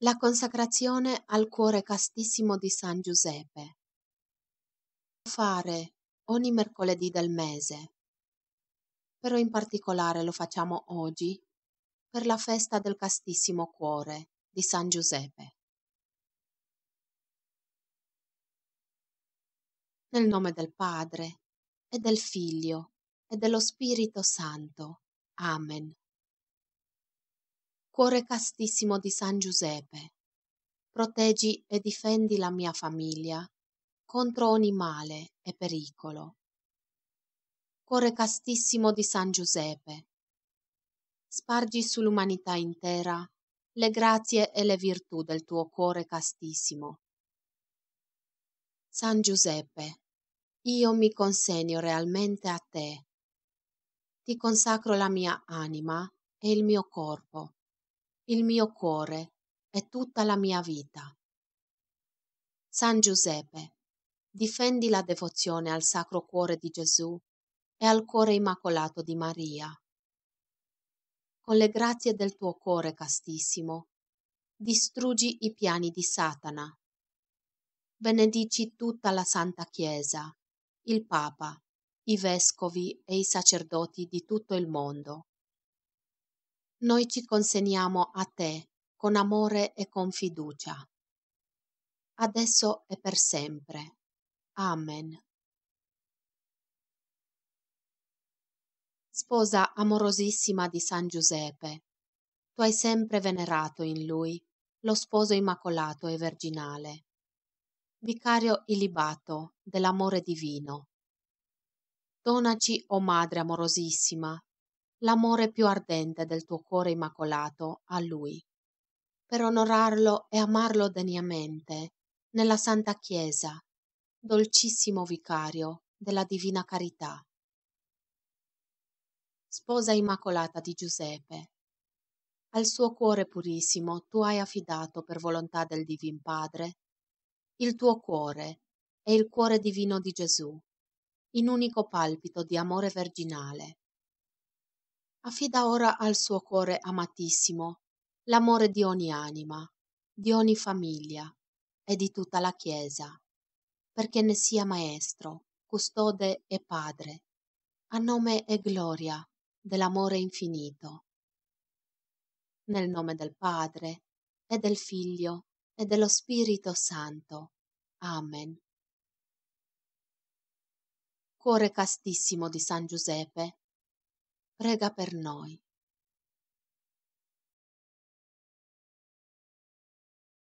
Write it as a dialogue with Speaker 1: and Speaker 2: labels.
Speaker 1: la consacrazione al cuore castissimo di San Giuseppe. Fare ogni mercoledì del mese, però in particolare lo facciamo oggi per la festa del castissimo cuore di San Giuseppe. Nel nome del Padre e del Figlio e dello Spirito Santo. Amen. Cuore castissimo di San Giuseppe, proteggi e difendi la mia famiglia contro ogni male e pericolo. Cuore castissimo di San Giuseppe, spargi sull'umanità intera le grazie e le virtù del tuo cuore castissimo. San Giuseppe, io mi consegno realmente a te. Ti consacro la mia anima e il mio corpo il mio cuore e tutta la mia vita. San Giuseppe, difendi la devozione al Sacro Cuore di Gesù e al Cuore Immacolato di Maria. Con le grazie del tuo cuore castissimo, distruggi i piani di Satana. Benedici tutta la Santa Chiesa, il Papa, i vescovi e i sacerdoti di tutto il mondo noi ci consegniamo a te con amore e con fiducia. Adesso e per sempre. Amen. Sposa amorosissima di San Giuseppe, tu hai sempre venerato in lui lo sposo immacolato e virginale, vicario illibato dell'amore divino. Donaci, o oh Madre amorosissima, l'amore più ardente del tuo cuore immacolato a lui per onorarlo e amarlo degnamente nella santa chiesa dolcissimo vicario della divina carità sposa immacolata di giuseppe al suo cuore purissimo tu hai affidato per volontà del divin padre il tuo cuore e il cuore divino di gesù in unico palpito di amore verginale affida ora al suo cuore amatissimo l'amore di ogni anima di ogni famiglia e di tutta la chiesa perché ne sia maestro custode e padre a nome e gloria dell'amore infinito nel nome del padre e del figlio e dello spirito santo amen cuore castissimo di san giuseppe prega per noi.